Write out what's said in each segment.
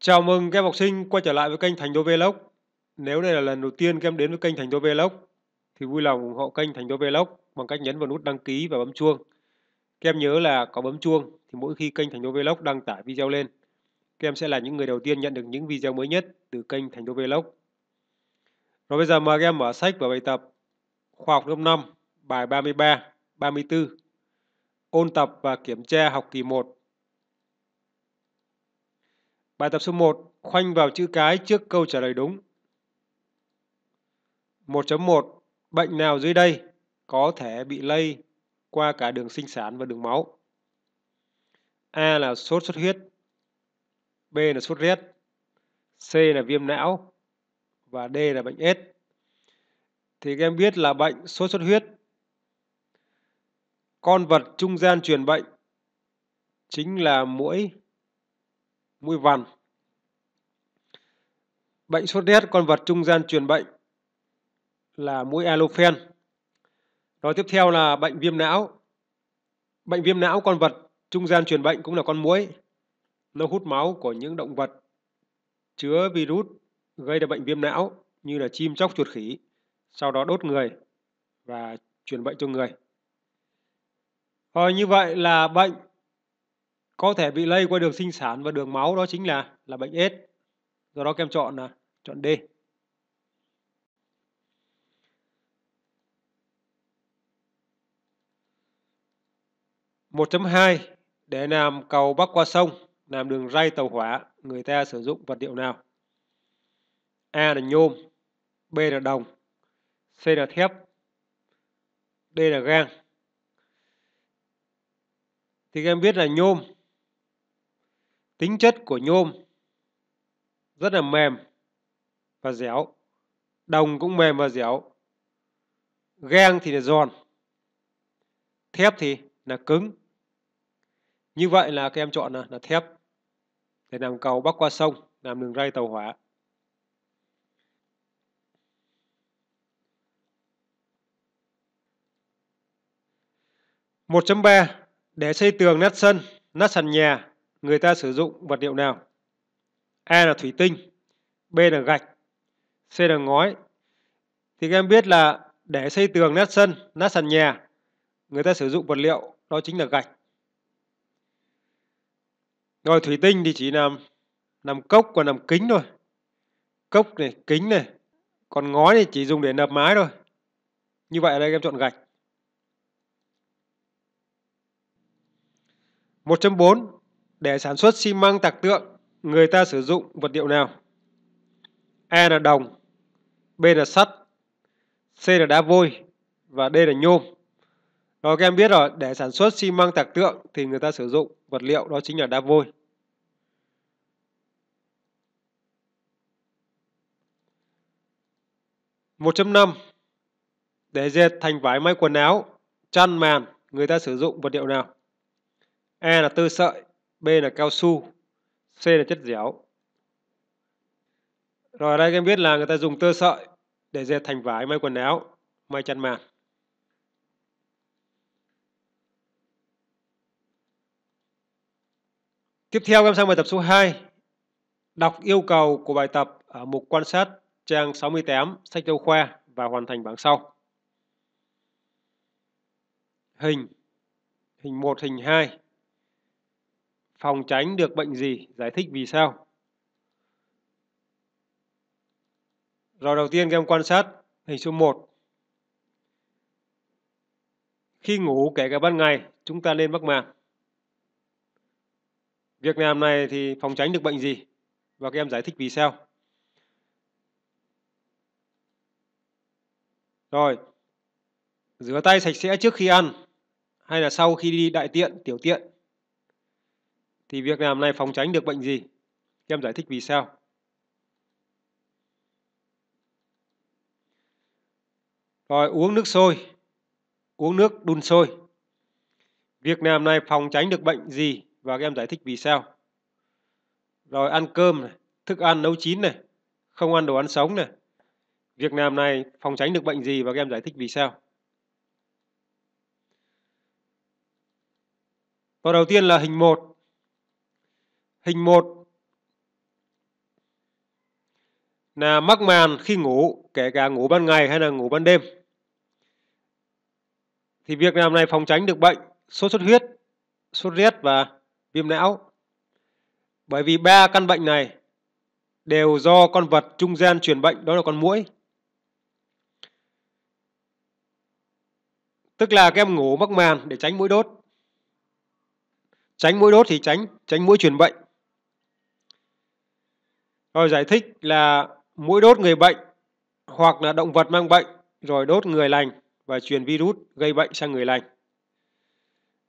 Chào mừng các em học sinh quay trở lại với kênh Thành Đô Vlog. Nếu đây là lần đầu tiên các em đến với kênh Thành Đô Vlog thì vui lòng ủng hộ kênh Thành Đô Vlog bằng cách nhấn vào nút đăng ký và bấm chuông. Các em nhớ là có bấm chuông thì mỗi khi kênh Thành Đô Vlog đăng tải video lên, các em sẽ là những người đầu tiên nhận được những video mới nhất từ kênh Thành Đô Vlog. Rồi bây giờ mời các em mở sách và bài tập khoa học lớp 5, bài 33, 34. Ôn tập và kiểm tra học kỳ 1 Bài tập số 1, khoanh vào chữ cái trước câu trả lời đúng. 1.1 Bệnh nào dưới đây có thể bị lây qua cả đường sinh sản và đường máu? A là sốt xuất huyết, B là sốt rét, C là viêm não và D là bệnh s Thì các em biết là bệnh sốt xuất huyết con vật trung gian truyền bệnh chính là muỗi mũi vằn. Bệnh sốt rét con vật trung gian truyền bệnh là mũi alofen. Rồi tiếp theo là bệnh viêm não. Bệnh viêm não con vật trung gian truyền bệnh cũng là con muỗi. Nó hút máu của những động vật chứa virus gây ra bệnh viêm não như là chim chóc chuột khỉ, sau đó đốt người và truyền bệnh cho người. Rồi ờ, như vậy là bệnh có thể bị lây qua đường sinh sản và đường máu đó chính là là bệnh AIDS. Do đó các em chọn là chọn D. một chấm hai để làm cầu bắc qua sông làm đường ray tàu hỏa người ta sử dụng vật liệu nào a là nhôm b là đồng c là thép d là gang thì các em biết là nhôm Tính chất của nhôm rất là mềm và dẻo. Đồng cũng mềm và dẻo. Gang thì là giòn. Thép thì là cứng. Như vậy là các em chọn là, là thép để làm cầu bắc qua sông, làm đường ray tàu hỏa. một chấm ba Để xây tường nát sân, nát sàn nhà người ta sử dụng vật liệu nào. A là thủy tinh, B là gạch, C là ngói. Thì các em biết là để xây tường nát sân, nát sàn nhà, người ta sử dụng vật liệu đó chính là gạch. Rồi thủy tinh thì chỉ làm làm cốc và làm kính thôi. Cốc này, kính này, còn ngói thì chỉ dùng để nập mái thôi. Như vậy ở đây các em chọn gạch. 1.4 để sản xuất xi măng tạc tượng, người ta sử dụng vật liệu nào? A là đồng, B là sắt, C là đá vôi và D là nhôm. đó các em biết rồi, để sản xuất xi măng tạc tượng thì người ta sử dụng vật liệu đó chính là đá vôi. một chấm năm Để dệt thành vải may quần áo, chăn màn, người ta sử dụng vật liệu nào? A là tư sợi, B là cao su, C là chất dẻo. Rồi đây các em biết là người ta dùng tơ sợi để dệt thành vải may quần áo, may chăn màn. Tiếp theo các em sang bài tập số 2. Đọc yêu cầu của bài tập ở mục quan sát trang 68 sách giáo khoa và hoàn thành bảng sau. Hình hình 1, hình 2 Phòng tránh được bệnh gì? Giải thích vì sao? Rồi đầu tiên các em quan sát hình số 1. Khi ngủ kể cả ban ngày, chúng ta nên mắc màn. Việc làm này thì phòng tránh được bệnh gì? Và các em giải thích vì sao? Rồi, rửa tay sạch sẽ trước khi ăn hay là sau khi đi đại tiện, tiểu tiện thì việc làm này phòng tránh được bệnh gì? Em giải thích vì sao. Rồi uống nước sôi, uống nước đun sôi. Việc làm này phòng tránh được bệnh gì và em giải thích vì sao. Rồi ăn cơm, này, thức ăn nấu chín này, không ăn đồ ăn sống này. Việc làm này phòng tránh được bệnh gì và em giải thích vì sao. và đầu tiên là hình 1. Hình 1 là mắc màn khi ngủ, kể cả ngủ ban ngày hay là ngủ ban đêm. Thì việc làm này phòng tránh được bệnh sốt xuất huyết, sốt rét và viêm não. Bởi vì ba căn bệnh này đều do con vật trung gian truyền bệnh, đó là con muỗi. Tức là các em ngủ mắc màn để tránh mũi đốt. Tránh mũi đốt thì tránh tránh mũi truyền bệnh. Rồi giải thích là mũi đốt người bệnh hoặc là động vật mang bệnh rồi đốt người lành và truyền virus gây bệnh sang người lành.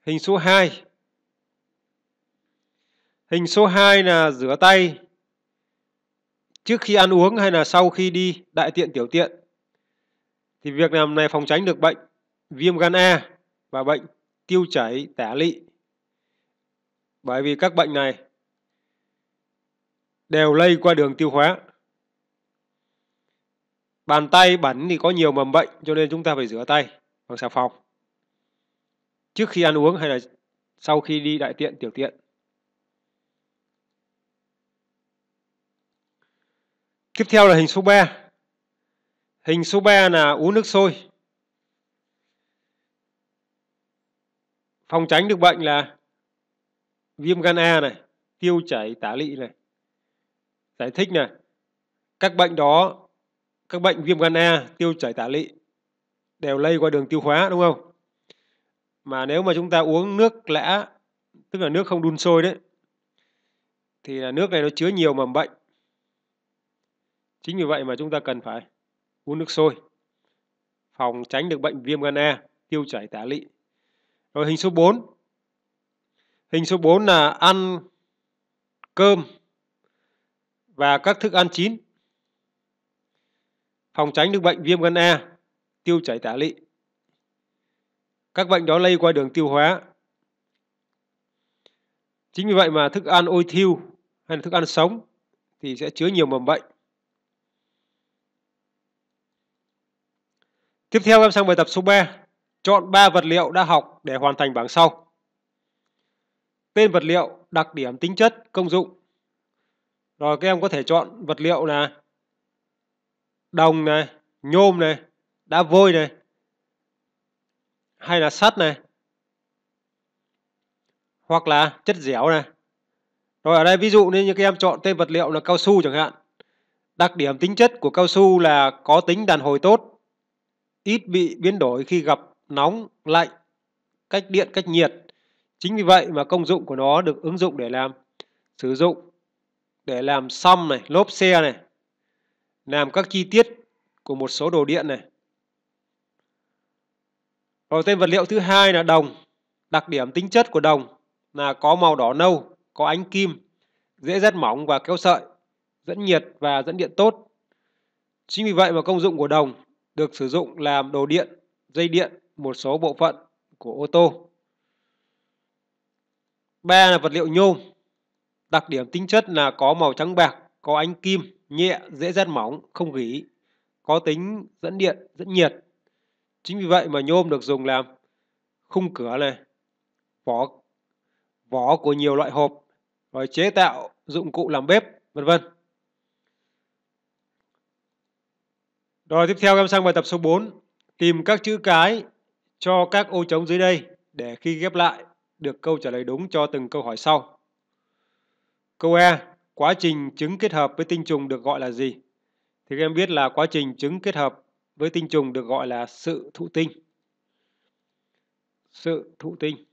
Hình số 2 Hình số 2 là rửa tay trước khi ăn uống hay là sau khi đi đại tiện tiểu tiện. Thì việc làm này phòng tránh được bệnh viêm gan A và bệnh tiêu chảy tả lị. Bởi vì các bệnh này đều lây qua đường tiêu hóa. Bàn tay bẩn thì có nhiều mầm bệnh cho nên chúng ta phải rửa tay bằng xà phòng. Trước khi ăn uống hay là sau khi đi đại tiện tiểu tiện. Tiếp theo là hình số 3. Hình số 3 là uống nước sôi. Phòng tránh được bệnh là viêm gan A này, tiêu chảy tả lị này, giải thích này các bệnh đó các bệnh viêm gan A tiêu chảy tả lị đều lây qua đường tiêu hóa đúng không mà nếu mà chúng ta uống nước lã tức là nước không đun sôi đấy thì là nước này nó chứa nhiều mầm bệnh chính vì vậy mà chúng ta cần phải uống nước sôi phòng tránh được bệnh viêm gan A tiêu chảy tả lị rồi hình số 4 hình số 4 là ăn cơm và các thức ăn chín. Phòng tránh được bệnh viêm gan A, tiêu chảy tả lị. Các bệnh đó lây qua đường tiêu hóa. Chính vì vậy mà thức ăn ôi thiêu hay là thức ăn sống thì sẽ chứa nhiều mầm bệnh. Tiếp theo em sang bài tập số 3. Chọn 3 vật liệu đã học để hoàn thành bảng sau. Tên vật liệu, đặc điểm tính chất, công dụng. Rồi các em có thể chọn vật liệu là đồng này, nhôm này, đá vôi này hay là sắt này hoặc là chất dẻo này. Rồi ở đây ví dụ như các em chọn tên vật liệu là cao su chẳng hạn. Đặc điểm tính chất của cao su là có tính đàn hồi tốt, ít bị biến đổi khi gặp nóng, lạnh, cách điện, cách nhiệt. Chính vì vậy mà công dụng của nó được ứng dụng để làm sử dụng để làm xăm này, lốp xe này, làm các chi tiết của một số đồ điện này. Rồi tên vật liệu thứ hai là đồng. Đặc điểm tính chất của đồng là có màu đỏ nâu, có ánh kim, dễ rất mỏng và kéo sợi, dẫn nhiệt và dẫn điện tốt. Chính vì vậy mà công dụng của đồng được sử dụng làm đồ điện, dây điện, một số bộ phận của ô tô. Ba là vật liệu nhôm. Đặc điểm tính chất là có màu trắng bạc, có ánh kim, nhẹ, dễ dát mỏng, không gỉ, có tính dẫn điện, dẫn nhiệt. Chính vì vậy mà nhôm được dùng làm khung cửa này, vỏ vỏ của nhiều loại hộp, rồi chế tạo dụng cụ làm bếp, vân vân. Rồi tiếp theo em sang bài tập số 4, tìm các chữ cái cho các ô trống dưới đây để khi ghép lại được câu trả lời đúng cho từng câu hỏi sau. Câu E, quá trình trứng kết hợp với tinh trùng được gọi là gì? Thì các em biết là quá trình trứng kết hợp với tinh trùng được gọi là sự thụ tinh. Sự thụ tinh.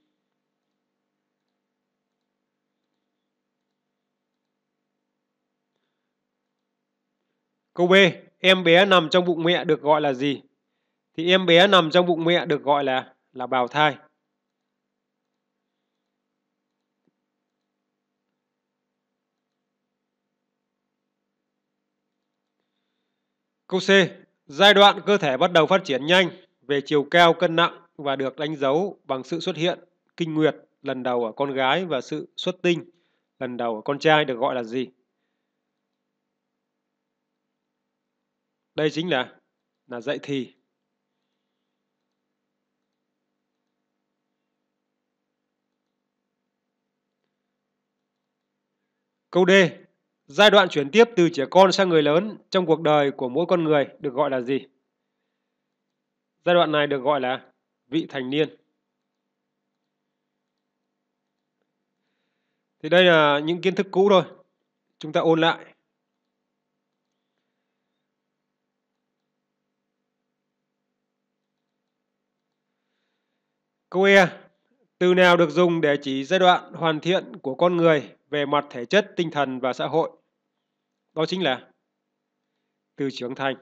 Câu B, em bé nằm trong bụng mẹ được gọi là gì? Thì em bé nằm trong bụng mẹ được gọi là là bào thai. Câu C. Giai đoạn cơ thể bắt đầu phát triển nhanh về chiều cao cân nặng và được đánh dấu bằng sự xuất hiện kinh nguyệt lần đầu ở con gái và sự xuất tinh lần đầu ở con trai được gọi là gì? Đây chính là là dậy thì. Câu D, Giai đoạn chuyển tiếp từ trẻ con sang người lớn trong cuộc đời của mỗi con người được gọi là gì? Giai đoạn này được gọi là vị thành niên. Thì đây là những kiến thức cũ thôi. Chúng ta ôn lại. Câu E, từ nào được dùng để chỉ giai đoạn hoàn thiện của con người về mặt thể chất, tinh thần và xã hội. Đó chính là từ trưởng thành.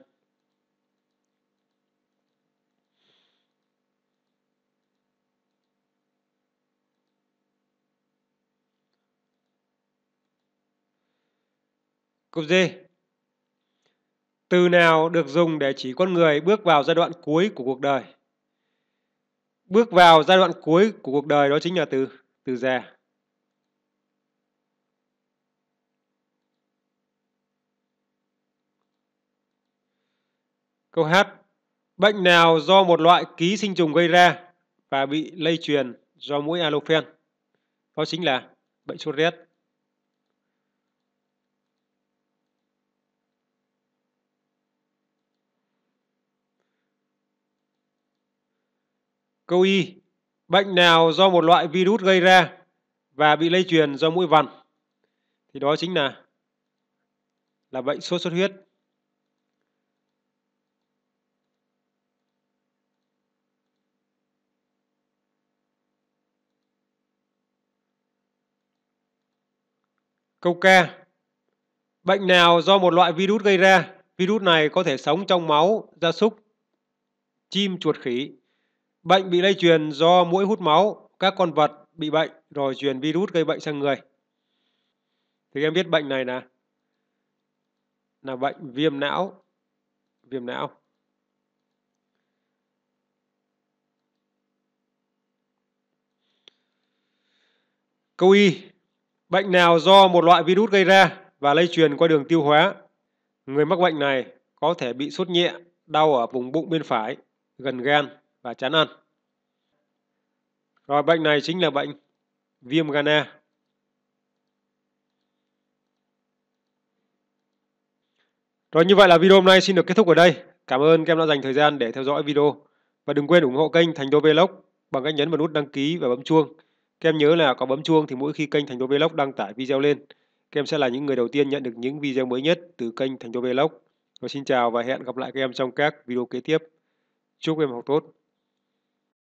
Câu D. Từ nào được dùng để chỉ con người bước vào giai đoạn cuối của cuộc đời? Bước vào giai đoạn cuối của cuộc đời đó chính là từ từ già. Câu H. Bệnh nào do một loại ký sinh trùng gây ra và bị lây truyền do mũi alofen? Đó chính là bệnh sốt rét. Câu Y. Bệnh nào do một loại virus gây ra và bị lây truyền do mũi vằn? Thì đó chính là là bệnh sốt xuất huyết. Câu K. Bệnh nào do một loại virus gây ra? Virus này có thể sống trong máu, gia súc, chim, chuột khỉ. Bệnh bị lây truyền do mũi hút máu, các con vật bị bệnh rồi truyền virus gây bệnh sang người. Thì em biết bệnh này là là bệnh viêm não, viêm não. Câu Y, Bệnh nào do một loại virus gây ra và lây truyền qua đường tiêu hóa. Người mắc bệnh này có thể bị sốt nhẹ, đau ở vùng bụng bên phải, gần gan và chán ăn. Rồi bệnh này chính là bệnh viêm gan A. Rồi như vậy là video hôm nay xin được kết thúc ở đây. Cảm ơn các em đã dành thời gian để theo dõi video. Và đừng quên ủng hộ kênh Thành Đô Vlog bằng cách nhấn vào nút đăng ký và bấm chuông các em nhớ là có bấm chuông thì mỗi khi kênh Thành Đô Vlog đăng tải video lên, các em sẽ là những người đầu tiên nhận được những video mới nhất từ kênh Thành Đô Vlog. Và xin chào và hẹn gặp lại các em trong các video kế tiếp. Chúc các em học tốt!